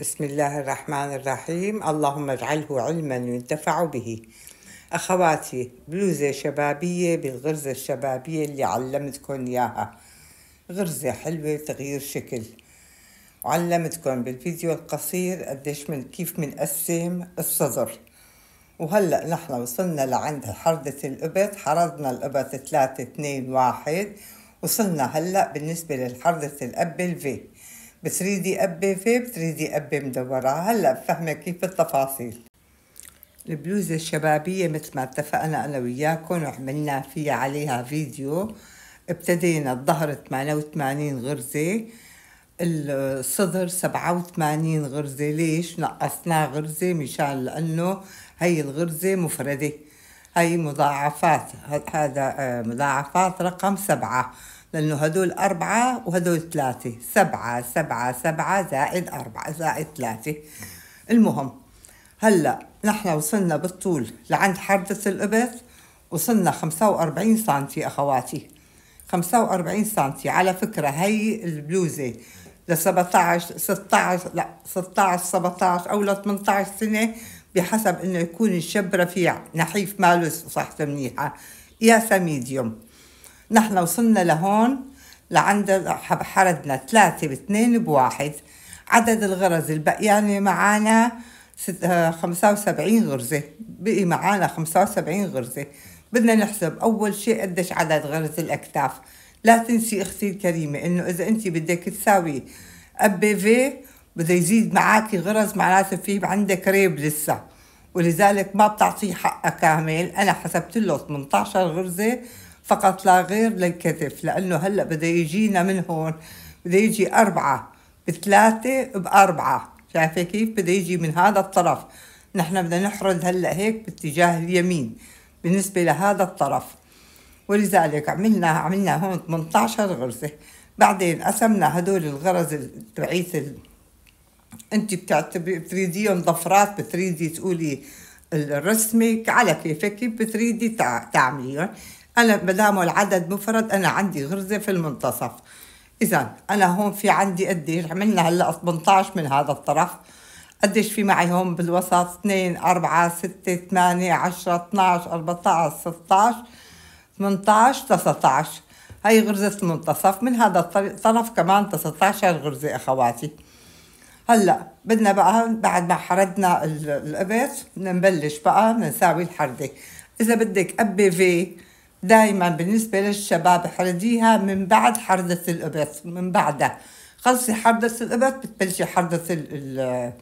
بسم الله الرحمن الرحيم اللهم اجعله علما ينتفع به أخواتي بلوزة شبابية بالغرزة الشبابية اللي علمتكم إياها غرزة حلوة تغيير شكل وعلمتكم بالفيديو القصير قديش من كيف منقسم الصدر وهلأ نحن وصلنا لعند حردة الإبط حرضنا الإبط 3 2 1 وصلنا هلأ بالنسبة للحردة الأب الفي بتريدي قبه 3 بتريدي قبه مدوره هلا بفهمي كيف التفاصيل البلوزة الشبابية مثل ما اتفقنا أنا وياكم وعملنا فيها عليها فيديو ابتدينا الظهر 88 غرزة الصدر 87 غرزة ليش نقصناه غرزة مشان لأنه هي الغرزة مفردة هي مضاعفات هذا آه، مضاعفات رقم سبعة لأنه هدول أربعة وهدول ثلاثة سبعة سبعة سبعة زائد أربعة زائد ثلاثة المهم هلأ نحن وصلنا بالطول لعند حردة الإبط وصلنا 45 سنتي أخواتي 45 سنتي على فكرة هي البلوزة ل 17 16 لا 16 17 أو ل 18 سنة بحسب انه يكون الشاب رفيع نحيف ماله صحته منيحه يا سميديوم نحن وصلنا لهون لعند حردنا ثلاثة باثنين بواحد عدد الغرز البقيانة يعني معانا آه، خمسة وسبعين غرزة بقي معانا خمسة وسبعين غرزة بدنا نحسب أول شيء قديش عدد غرز الأكتاف لا تنسي أختي الكريمة إنه إذا أنت بدك تساوي أبي في بده يزيد معاكي غرز معناته في عندك ريب لسه ولذلك ما بتعطيه حقه كامل أنا حسبت له 18 غرزة فقط لا غير للكتف لأنه هلأ بده يجينا من هون بده يجي أربعة بثلاثة بأربعة شايفة كيف بده يجي من هذا الطرف نحن بدنا نحرز هلأ هيك باتجاه اليمين بالنسبة لهذا الطرف ولذلك عملنا عملنا هون 18 غرزة بعدين قسمنا هدول الغرز تبعيت ال... انت بتعتبري بتريديهم ضفرات بتريدي تقولي الرسمة على كيفك بتريدي تعمليهم أنا بدعمل العدد مفرد أنا عندي غرزة في المنتصف إذا أنا هون في عندي قديش عملنا هلا 18 من هذا الطرف قديش في معي هون بالوسط 2 4 6 8 10 12 14 16 18 19 هي غرزة المنتصف من هذا الطرف كمان 19 غرزة أخواتي هلا بدنا بقى بعد ما حردنا بدنا نبلش بقى نساوي الحردة إذا بدك أبي في دائما بالنسبة للشباب حرديها من بعد حردة الإبط من بعدها خلصي حردة الإبط بتبلشي حردة ال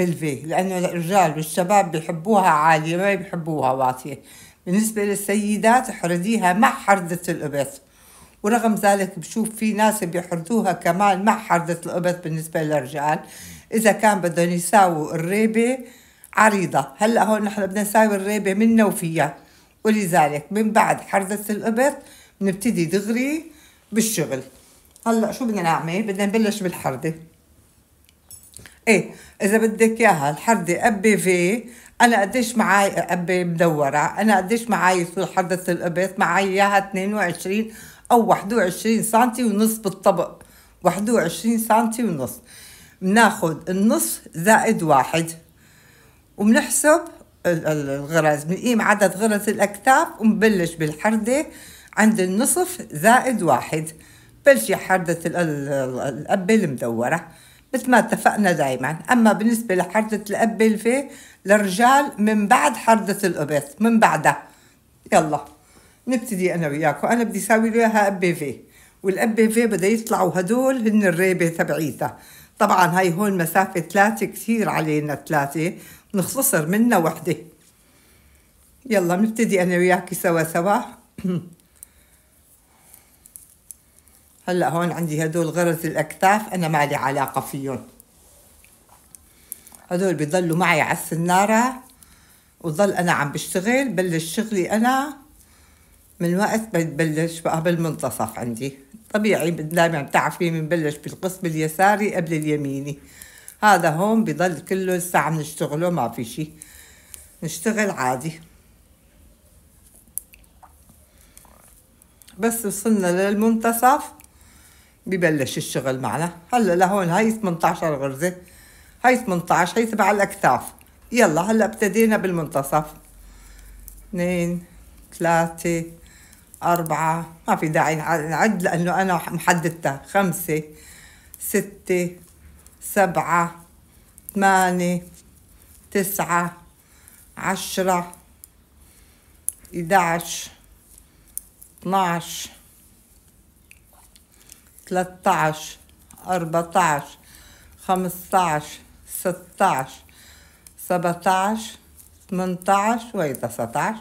الفي لأنه الرجال والشباب بيحبوها عالية ما بيحبوها واطية بالنسبة للسيدات حرديها مع حردة الإبط ورغم ذلك بشوف في ناس بيحردوها كمان مع حردة الإبط بالنسبة للرجال إذا كان بدهم يساووا الريبة عريضة هلأ هون نحن بدنا نساوي الريبة منا وفيها ولذلك من بعد حرزة القبط بنبتدي دغري بالشغل هلا شو بدنا نعمل بدنا نبلش بالحردة ايه اذا بدك اياها الحردة ابي في انا قديش معي ابي مدورة انا قديش معي حردة القبط معي اياها 22 او 21 سنتي ونص بالطبق 21 سنتي ونص بناخد النص زائد واحد وبنحسب الغرز بنقيم عدد غرز الأكتاف ونبلش بالحردة عند النصف زائد واحد بلشي حردة القبة المدورة مثل ما اتفقنا دايما أما بالنسبة لحردة القبة الفي للرجال من بعد حردة القبط من بعدها يلا نبتدي أنا وياكم أنا بدي ساوي له إياها قبة في والقبة في بدها يطلعوا هدول هن الريبة تبعيتها طبعا هاي هون مسافة ثلاثة كثير علينا ثلاثة نختصر منا وحدة يلا نبتدي أنا وياكي سوا سوا هلا هون عندي هدول غرز الأكتاف أنا ما لي علاقة فيهم هدول بضلوا معي على السنارة وضل أنا عم بشتغل بلش شغلي أنا من وقت بتبلش بقى بالمنتصف عندي طبيعي دائما بتعرفي بنبلش بالقسم اليساري قبل اليميني هذا هون بضل كله الساعة بنشتغله نشتغله ما في شي نشتغل عادي بس وصلنا للمنتصف ببلش الشغل معنا هلا لهون هاي 18 غرزة هاي 18 هاي تبع الأكتاف يلا هلا ابتدينا بالمنتصف اثنين ثلاثة أربعة ما في داعي نعد لأنه أنا محددتها خمسة ستة سبعة ثمانية تسعة عشرة إداعش اثناعش تلتعش أربعتعش خمستعش ستعش سبعتعش تمنتعش وهي تسعتعش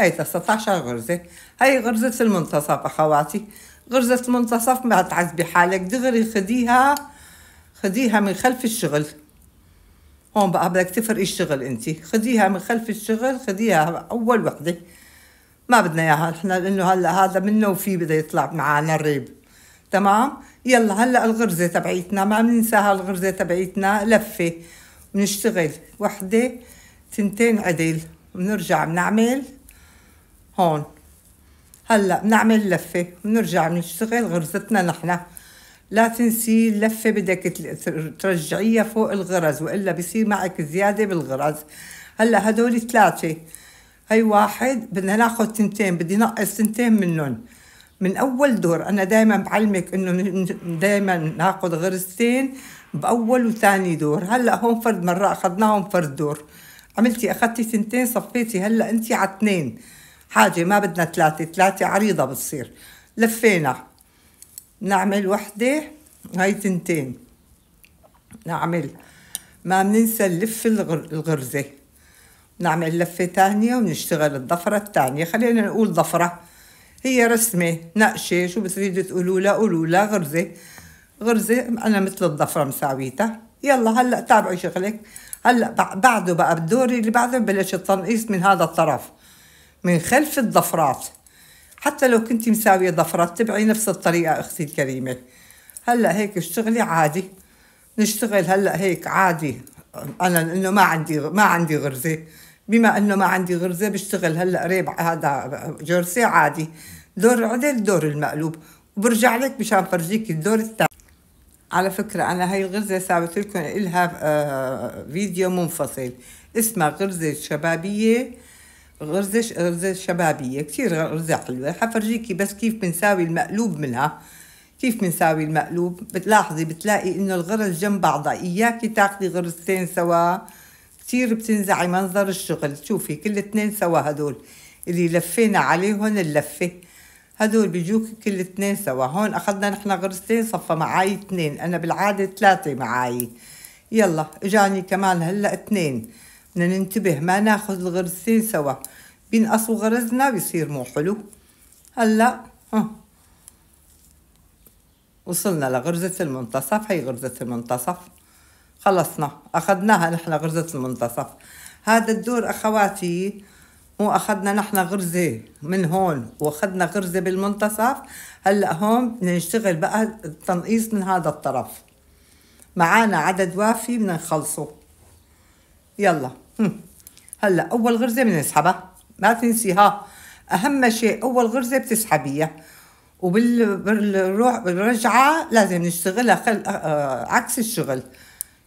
هي عشر غرزة هي غرزة المنتصف أخواتي غرزة المنتصف ما تعذبي حالك دغري خديها خديها من خلف الشغل هون بقى بدك تفرقي الشغل انت خديها من خلف الشغل خديها اول وحده ما بدنا اياها احنا لانه هلا هذا منه وفي بده يطلع معنا الريب تمام يلا هلا الغرزه تبعيتنا ما بننساها الغرزه تبعيتنا لفه بنشتغل وحده تنتين عدل بنرجع بنعمل هون هلا بنعمل لفه بنرجع بنشتغل غرزتنا نحن لا تنسي اللفة بدك ترجعيها فوق الغرز وإلا بصير معك زيادة بالغرز هلا هدول ثلاثة هي واحد بدنا ناخذ تنتين بدي نقص تنتين منهم من أول دور أنا دايما بعلمك إنه دايما ناخذ غرزتين بأول وثاني دور هلا هون فرد مرة أخذناهم فرد دور عملتي أخذتي تنتين صفيتي هلا أنت على اثنين حاجة ما بدنا ثلاثة ثلاثة عريضة بتصير لفينا نعمل وحدة هاي تنتين نعمل ما بننسى نلف الغرزة نعمل لفة تانية ونشتغل الضفرة التانية خلينا نقول ضفرة هي رسمة نقشة شو بتريدوا تقولوا لا قولوا لا غرزة غرزة أنا مثل الضفرة مساويتها يلا هلا تابعوا شغلك هلا بعده بقى بالدور اللي بعده بلش التنقيص من هذا الطرف من خلف الضفرات حتى لو كنت مساوية ضفرات تبعي نفس الطريقة أختي الكريمة هلأ هيك اشتغلي عادي نشتغل هلأ هيك عادي أنا لأنه ما عندي ما عندي غرزة بما إنه ما عندي غرزة بشتغل هلأ ريب هذا جرسي عادي دور عدل دور المقلوب وبرجع لك مشان فرجيك الدور الثاني على فكرة أنا هاي الغرزة سابت لكم إلها آه، فيديو منفصل اسمها غرزة شبابية غرزة غرزة شبابية كتير غرزة حلوة حفرجيكي بس كيف بنساوي المقلوب منها كيف بنساوي المقلوب بتلاحظي بتلاقي انه الغرز جنب بعضها اياكي تاخدي غرزتين سوا كتير بتنزعي منظر الشغل شوفي كل اثنين سوا هدول اللي لفينا عليهم اللفة هدول بيجوك كل اثنين سوا هون اخدنا نحن غرزتين صفى معاي اثنين انا بالعادة ثلاثة معاي يلا اجاني كمان هلا اثنين بدنا ننتبه ما ناخذ الغرزتين سوا بينقصوا غرزنا بيصير مو حلو هلا ها وصلنا لغرزة المنتصف هي غرزة المنتصف خلصنا أخذناها نحن غرزة المنتصف هذا الدور أخواتي مو أخذنا نحن غرزة من هون وأخذنا غرزة بالمنتصف هلأ هون بدنا نشتغل بقى التنقيص من هذا الطرف معانا عدد وافي بدنا نخلصه يلا هلا اول غرزه بنسحبها ما تنسيها اهم شيء اول غرزه بتسحبيها وبالروح بالرجعه لازم نشتغلها خل... آه،, آه... عكس الشغل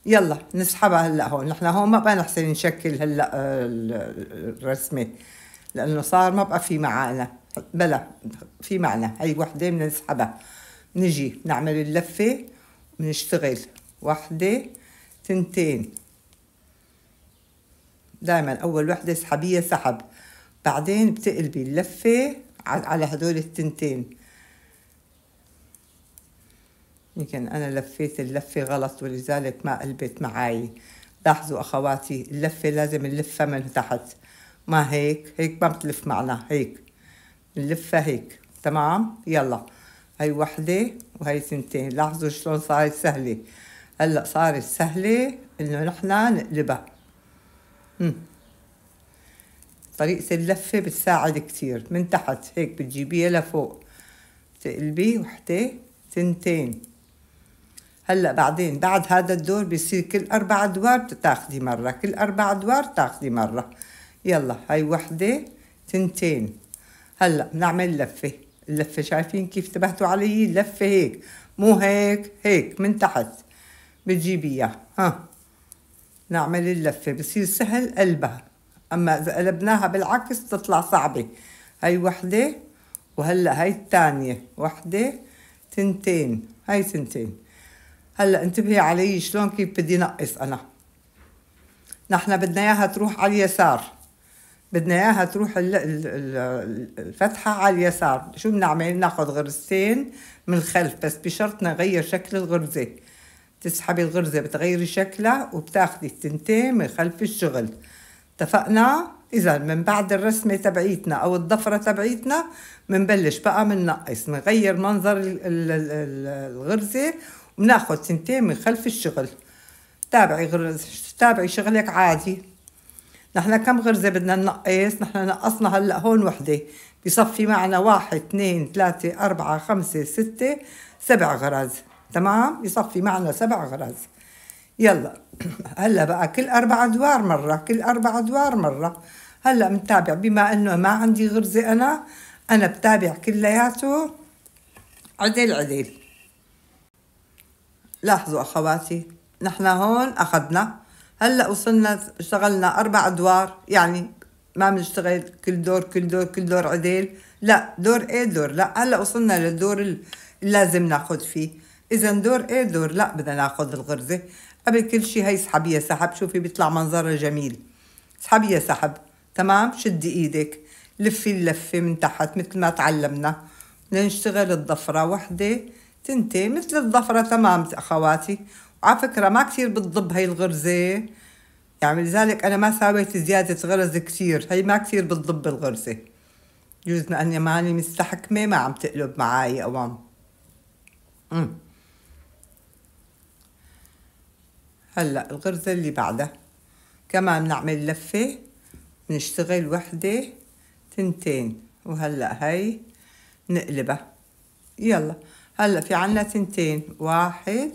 يلا نسحبها هلا هون نحن هون ما بقى نحسن نشكل هلا آه... الرسمه لانه صار ما بقى في معانا بلا في معنا هي وحده بدنا نسحبها نجي نعمل اللفه بنشتغل وحده تنتين دائما اول وحده اسحبيه سحب بعدين بتقلبي اللفه على هدول التنتين يمكن انا لفيت اللفه غلط ولذلك ما قلبت معاي لاحظوا اخواتي اللفه لازم نلفها من تحت ما هيك هيك ما بتلف معنا هيك نلفها هيك تمام يلا هاي وحده وهي سنتين لاحظوا شلون صارت سهله هلا صارت سهله انه نحنا نقلبها طريقة اللفة بتساعد كتير من تحت هيك بتجيبيها لفوق تقلبي وحدة تنتين هلا بعدين بعد هذا الدور بيصير كل أربع أدوار تاخدي مرة كل أربع أدوار تاخدي مرة يلا هاي وحدة تنتين هلا بنعمل لفة اللفة شايفين كيف تبهتوا علي لفة هيك مو هيك هيك من تحت بتجيبيها ها نعمل اللفة بصير سهل قلبها أما إذا قلبناها بالعكس تطلع صعبة هاي وحدة وهلأ هاي التانية وحدة تنتين هاي تنتين هلأ انتبهي علي شلون كيف بدي نقص أنا نحن بدنا إياها تروح على اليسار بدنا إياها تروح الفتحة على اليسار شو بنعمل ناخد غرزتين من الخلف بس بشرط نغير شكل الغرزة تسحبي الغرزة بتغيري شكلها وبتاخدي التنتين من خلف الشغل اتفقنا؟ إذا من بعد الرسمة تبعيتنا أو الضفرة تبعيتنا منبلش بقى مننقص منغير منظر الغرزة وبناخد تنتين من خلف الشغل تابعي غرزة تابعي شغلك عادي نحن كم غرزة بدنا ننقص نحن نقصنا هلأ هون وحدة بصفي معنا واحد اثنين ثلاثة أربعة خمسة ستة سبع غرز تمام يصفي معنا سبع غرز يلا هلا بقى كل اربع ادوار مره كل اربع ادوار مره هلا بنتابع بما انه ما عندي غرزه انا انا بتابع كلياته عدل عدل لاحظوا اخواتي نحن هون اخذنا هلا وصلنا اشتغلنا اربع ادوار يعني ما بنشتغل كل دور كل دور كل دور عدل لا دور ايه دور لا هلا وصلنا للدور اللي لازم ناخذ فيه اذا دور ايه دور لا بدنا ناخذ الغرزه قبل كل شيء هي اسحبيها سحب شوفي بيطلع منظرها جميل اسحبيها سحب تمام شدي ايدك لفي اللفه من تحت مثل ما تعلمنا لنشتغل الضفره وحده تنتين مثل الضفره تمام اخواتي وعلى فكره ما كثير بتضب هي الغرزه يعني لذلك انا ما ساويت زياده غرز كثير هي ما كثير بتضب الغرزه جوزنا اني ماني مستحكمه ما عم تقلب معي قوام امم هلأ الغرزة اللي بعدها كمان بنعمل لفة بنشتغل وحدة تنتين وهلأ هاي نقلبها يلا هلأ في عنا تنتين واحد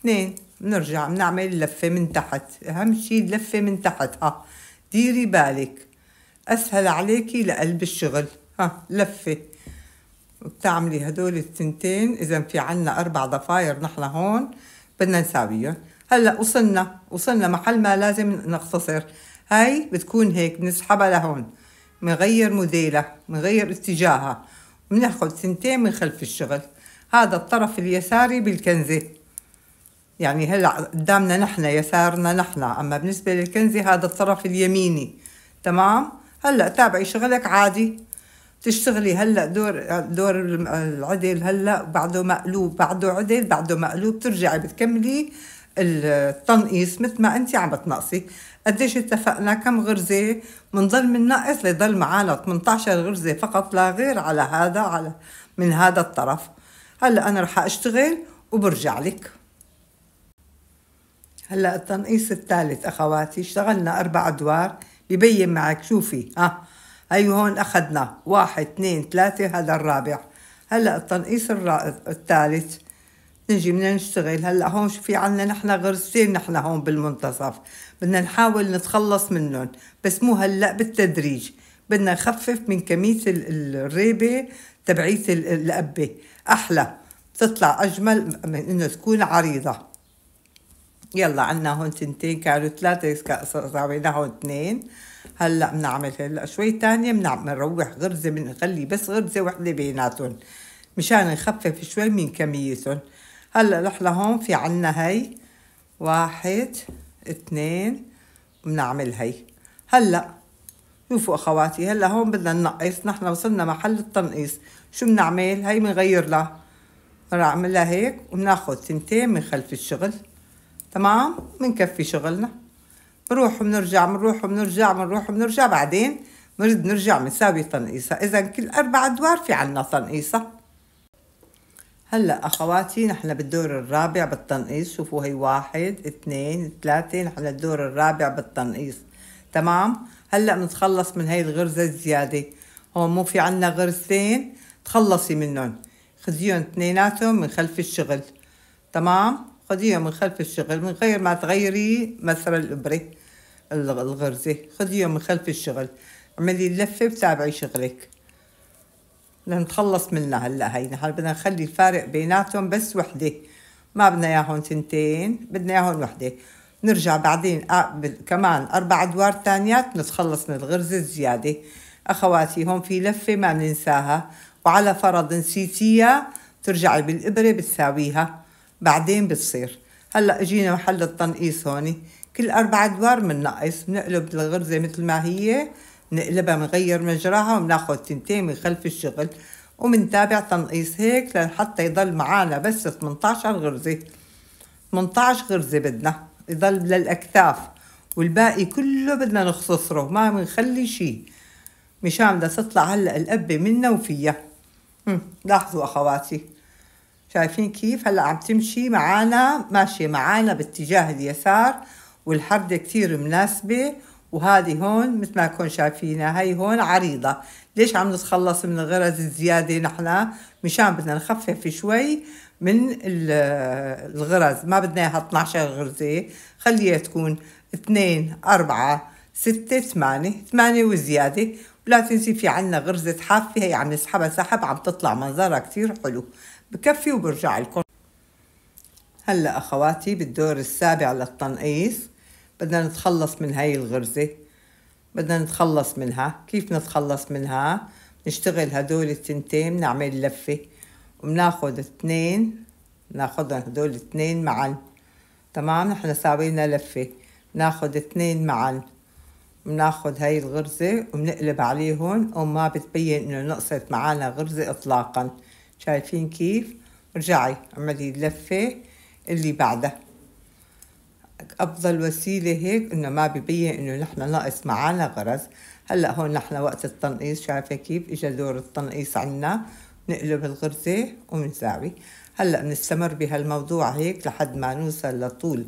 اثنين بنرجع بنعمل لفة من تحت أهم شي لفة من تحت ها ديري بالك أسهل عليكي لقلب الشغل ها لفة وبتعملي هدول التنتين إذا في عنا أربع ضفاير نحن هون بدنا نساويهم هلا وصلنا وصلنا محل ما لازم نختصر هاي بتكون هيك بنسحبها لهون بنغير موديلها بنغير اتجاهها بناخذ سنتين من خلف الشغل هذا الطرف اليساري بالكنزة يعني هلا قدامنا نحن يسارنا نحن اما بالنسبة للكنزة هذا الطرف اليميني تمام هلا تابعي شغلك عادي تشتغلي هلا دور دور العدل هلا بعده مقلوب بعده عدل بعده مقلوب ترجعي بتكملي التنقيص مثل ما انت عم بتنقصي قديش اتفقنا كم غرزه بنضل بننقص ليضل معنا 18 غرزه فقط لا غير على هذا على من هذا الطرف هلا انا رح اشتغل وبرجع لك هلا التنقيص الثالث اخواتي اشتغلنا اربع ادوار ببين معك شوفي ها هي هون اخذنا واحد اثنين ثلاثه هذا الرابع هلا التنقيص الثالث نجي بدنا نشتغل هلا هون شو في عنا نحن غرستين نحن هون بالمنتصف بدنا نحاول نتخلص منهم بس مو هلا بالتدريج بدنا نخفف من كمية الريبة تبعية القبة أحلى بتطلع أجمل من إنه تكون عريضة يلا عنا هون تنتين كانوا ثلاثة سوينا هون اثنين هلا بنعمل هلا شوي تانية بنروح غرزة بنخلي بس غرزة وحدة بيناتهم مشان نخفف شوي من كميتهم هلا رحنا هون في عنا هي واحد اتنين بنعمل هي هلا شوفوا اخواتي هلا هون بدنا ننقص نحن وصلنا محل التنقيص شو بنعمل هي بنغير لها بنعملها هيك وبناخد تنتين من خلف الشغل تمام بنكفي شغلنا بنروح وبنرجع بنروح وبنرجع بنروح وبنرجع بعدين بنرد نرجع بنساوي تنقيصة إذا كل أربع أدوار في عنا تنقيصة هلا اخواتي نحن بالدور الرابع بالتنقيص شوفوا هي واحد اثنين ثلاثة نحن الدور الرابع بالتنقيص تمام هلا بنتخلص من هي الغرزة الزيادة هون مو في عنا غرزتين تخلصي منهم خديهم اثنيناتهم من خلف الشغل تمام خديهم من خلف الشغل من غير ما تغيري مثلا الابرة الغرزة خديهم من خلف الشغل اعملي اللفة بتابعي شغلك لنتخلص منها هلا هي نحن بدنا نخلي الفارق بيناتهم بس وحده ما بدنا اياهم تنتين بدنا اياهم وحده نرجع بعدين كمان اربع ادوار تانيات نتخلص من الغرزه الزياده اخواتي هون في لفه ما بننساها وعلى فرض نسيتيها ترجعي بالابره بتساويها بعدين بتصير هلا اجينا محل التنقيص هون كل اربع ادوار بننقص بنقلب الغرزه مثل ما هي نقلبها بنغير مجراها وبناخد تنتين من خلف الشغل وبنتابع تنقيص هيك لحتى يضل معانا بس 18 غرزة 18 غرزة بدنا يضل للأكتاف والباقي كله بدنا نخصصره ما بنخلي شي مشان بدها تطلع هلا القبة منا وفيها لاحظوا أخواتي شايفين كيف هلا عم تمشي معانا ماشية معانا باتجاه اليسار والحردة كتير مناسبة وهذه هون مثل ما كون شايفينها هي هون عريضة ليش عم نتخلص من الغرز الزيادة نحن مشان بدنا نخفف شوي من الغرز ما بدنا اياها 12 غرزة خليها تكون 2 4 6 8 8 وزيادة ولا تنسي في عنا غرزة حافة هي عم نسحبها سحب عم تطلع منظرها كتير حلو بكفي وبرجع لكم هلا اخواتي بالدور السابع للتنقيص بدنا نتخلص من هاي الغرزة بدنا نتخلص منها كيف نتخلص منها نشتغل هدول التنتين بنعمل لفة وبناخد اتنين ناخد هدول اثنين معا تمام نحن ساوينا لفة بناخد اتنين معا بناخد هاي الغرزة وبنقلب عليهم وما بتبين انه نقصت معانا غرزة اطلاقا شايفين كيف رجعي عملي اللفة اللي بعدها افضل وسيله هيك انه ما ببين انه نحن ناقص معانا غرز هلا هون نحن وقت التنقيص شايفه كيف اجى دور التنقيص عنا نقلب الغرزه وبنساوي هلا بنستمر بهالموضوع هيك لحد ما نوصل لطول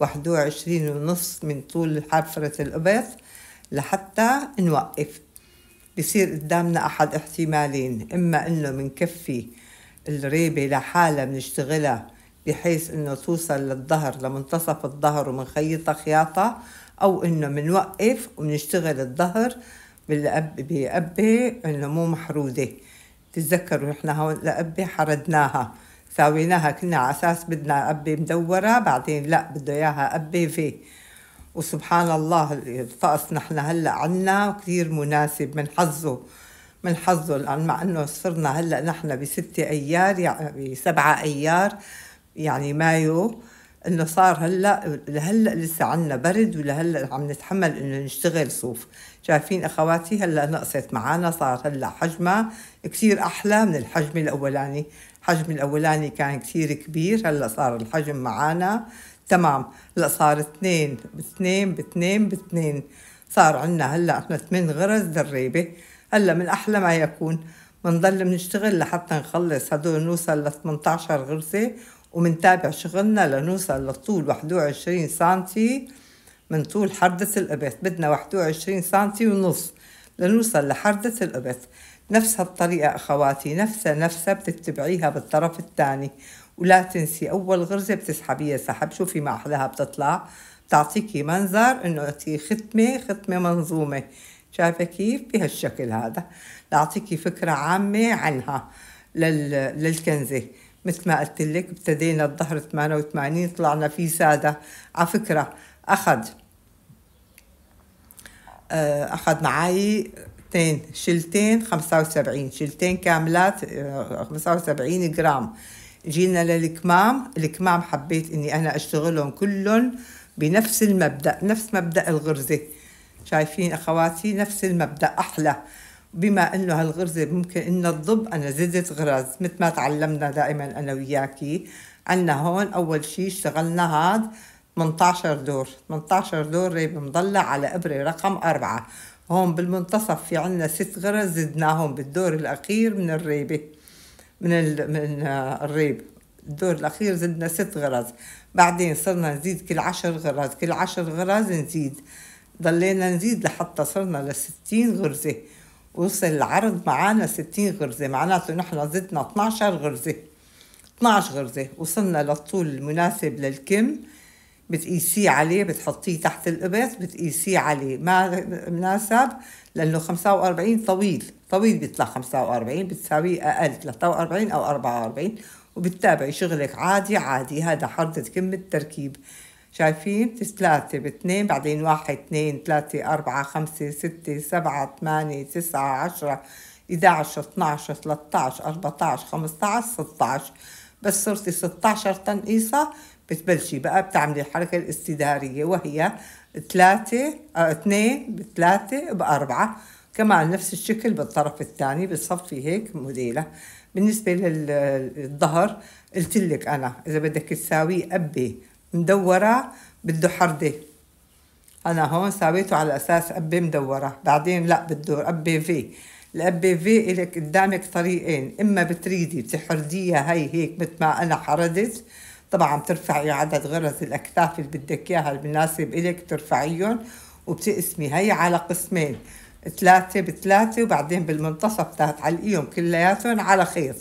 21 ونص من طول حفرة القبط لحتى نوقف بصير قدامنا أحد احتمالين إما إنه بنكفي الريبة لحالها بنشتغلها بحيث انه توصل للظهر لمنتصف الظهر ومنخيطها خياطة او انه منوقف ومنشتغل الظهر بقبة انه مو محرودة تتذكروا نحن هون لقبة حردناها ساويناها كنا على اساس بدنا قبة مدورة بعدين لا بده اياها قبة في وسبحان الله الطقس نحن هلا عنا كثير مناسب من حظه من حظه مع انه صرنا هلا نحن بستة ايار يعني بسبعة ايار يعني مايو انه صار هلا لهلا لسه عنا برد ولهلا عم نتحمل انه نشتغل صوف شايفين اخواتي هلا نقصت معنا صار هلا حجمها كثير احلى من الحجم الاولاني الحجم الاولاني كان كثير كبير هلا صار الحجم معنا تمام هلا صار اثنين باثنين باثنين باثنين صار عنا هلا احنا ثمان غرز دريبه هلا من احلى ما يكون بنضل بنشتغل لحتى نخلص هدول نوصل ل 18 غرزة ومنتابع شغلنا لنوصل لطول 21 سنتي من طول حردة القبط بدنا 21 سنتي ونص لنوصل لحردة القبط نفس هالطريقة أخواتي نفسها نفسها بتتبعيها بالطرف الثاني ولا تنسي أول غرزة بتسحبيها سحب شوفي ما أحلاها بتطلع بتعطيكي منظر إنه ختمة ختمة منظومة شايفة كيف بهالشكل هذا لأعطيكي فكرة عامة عنها لل... للكنزة مثل ما قلت لك ابتدينا الظهر 88 طلعنا في سادة على فكرة أخذ آه، أخذ معي اثنين شلتين 75 شلتين كاملات 75 آه، جرام جينا للكمام الكمام حبيت اني انا اشتغلهم كلهم بنفس المبدا نفس مبدا الغرزه شايفين اخواتي نفس المبدا احلى بما انه هالغرزه ممكن انها تضب انا زدت غرز مثل ما تعلمنا دائما انا وياكي عنا هون اول شيء اشتغلنا هاد 18 دور 18 دور ريب مضلة على إبرة رقم أربعة هون بالمنتصف في عنا ست غرز زدناهم بالدور الأخير من الريبة من, ال... من الريب الدور الأخير زدنا ست غرز بعدين صرنا نزيد كل عشر غرز كل عشر غرز نزيد ضلينا نزيد لحتى صرنا لستين غرزة وصل العرض معانا 60 غرزة معناته نحن زدنا 12 غرزة 12 غرزة وصلنا للطول المناسب للكم بتقيسيه عليه بتحطيه تحت القبط بتقيسيه عليه ما مناسب لأنه 45 طويل طويل بيطلع 45 بتساوي أقل 43 أو 44 وبتتابعي شغلك عادي عادي هذا حرضة كم التركيب شايفين ثلاثة باثنين بعدين واحد اثنين ثلاثة أربعة خمسة ستة سبعة ثمانية تسعة عشرة 11 12 13 14 15 16 بس صرتي 16 تنقيصة بتبلشي بقى بتعملي الحركة الاستدارية وهي 3 2 آه، بثلاثة بأربعة كمان نفس الشكل بالطرف الثاني بتصفي هيك موديلة بالنسبة للظهر قلت لك أنا إذا بدك تساويه أبي مدورة بده حردة أنا هون ساويته على أساس أبي مدورة بعدين لا بده أبي في الأبي في إلك قدامك طريقين إما بتريدي بتحرديها هي هيك مثل ما أنا حردت طبعا بترفعي عدد غرز الأكتاف اللي بدك إياها المناسب إلك ترفعيهم وبتقسمي هي على قسمين ثلاثة بثلاثة وبعدين بالمنتصف تهتعلقيهم كلياتهم على خيط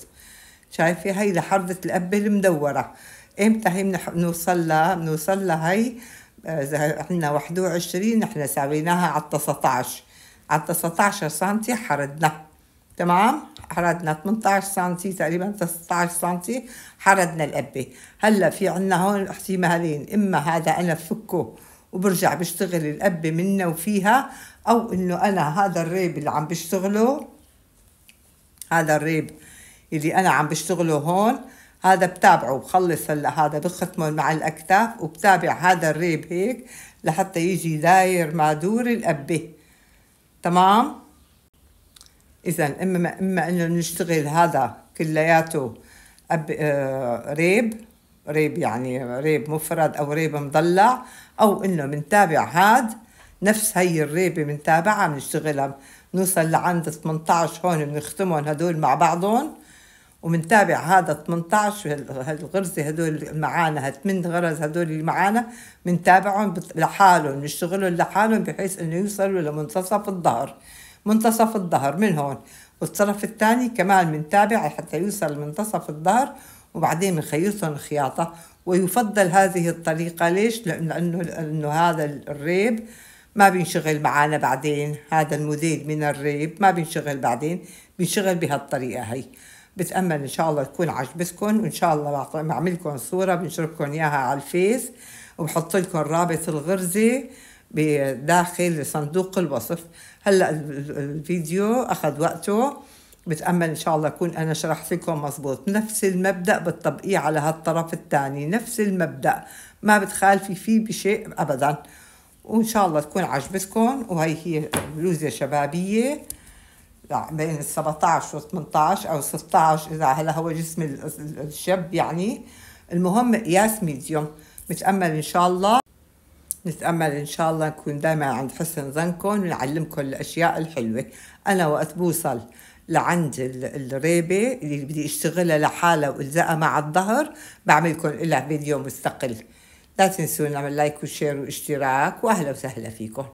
شايفة هي لحردة الأبة المدورة امتى هي بنوصل لها بنوصل لها هي عندنا آه، 21 نحن سويناها على 19 على 19 سم حردنا تمام حردنا 18 سم تقريبا 19 سم حردنا القبه هلا في عندنا هون احتمالين اما هذا انا بفكه وبرجع بشتغل القبه منه وفيها او انه انا هذا الريب اللي عم بشتغله هذا الريب اللي انا عم بشتغله هون هذا بتابعه بخلص هلا هذا بختمه مع الاكتاف وبتابع هذا الريب هيك لحتى يجي داير مع دور الأبه تمام اذا اما اما انه نشتغل هذا كلياته أب... آه... ريب ريب يعني ريب مفرد او ريب مضلع او انه بنتابع هاد نفس هي الريبه بنتابعها بنشتغلها بنوصل لعند 18 هون بنختمهم هدول مع بعضهم ومنتابع هذا 18 هالغرزه هدول معانا هالثمان غرز هدول اللي معانا بنتابعهم لحالهم بنشتغلهم لحالهم بحيث انه يوصلوا لمنتصف الظهر منتصف الظهر من هون والطرف الثاني كمان بنتابع حتى يوصل لمنتصف الظهر وبعدين بنخيطهم خياطه ويفضل هذه الطريقه ليش؟ لانه لانه هذا الريب ما بينشغل معانا بعدين هذا الموديل من الريب ما بينشغل بعدين بينشغل بهالطريقه هي بتأمل إن شاء الله تكون عجبتكم وإن شاء الله بعمل لكم صورة بنشركم إياها على الفيس وبحط لكم رابط الغرزة بداخل صندوق الوصف هلا الفيديو أخذ وقته بتأمل إن شاء الله أكون أنا شرحت لكم مزبوط نفس المبدأ بتطبقيه على هالطرف الثاني نفس المبدأ ما بتخالفي فيه بشيء أبداً وإن شاء الله تكون عجبتكم وهي هي بلوزة شبابية بين ال 17 و 18 او 16 اذا هلا هو جسم الشاب يعني المهم قياس ميديوم نتامل ان شاء الله نتامل ان شاء الله نكون دائما عند حسن ظنكم ونعلمكم الاشياء الحلوه انا وقت بوصل لعند الريبه اللي بدي اشتغلها لحالها والزقها مع الظهر بعملكم لها فيديو مستقل لا تنسوا نعمل لايك وشير واشتراك واهلا وسهلا فيكم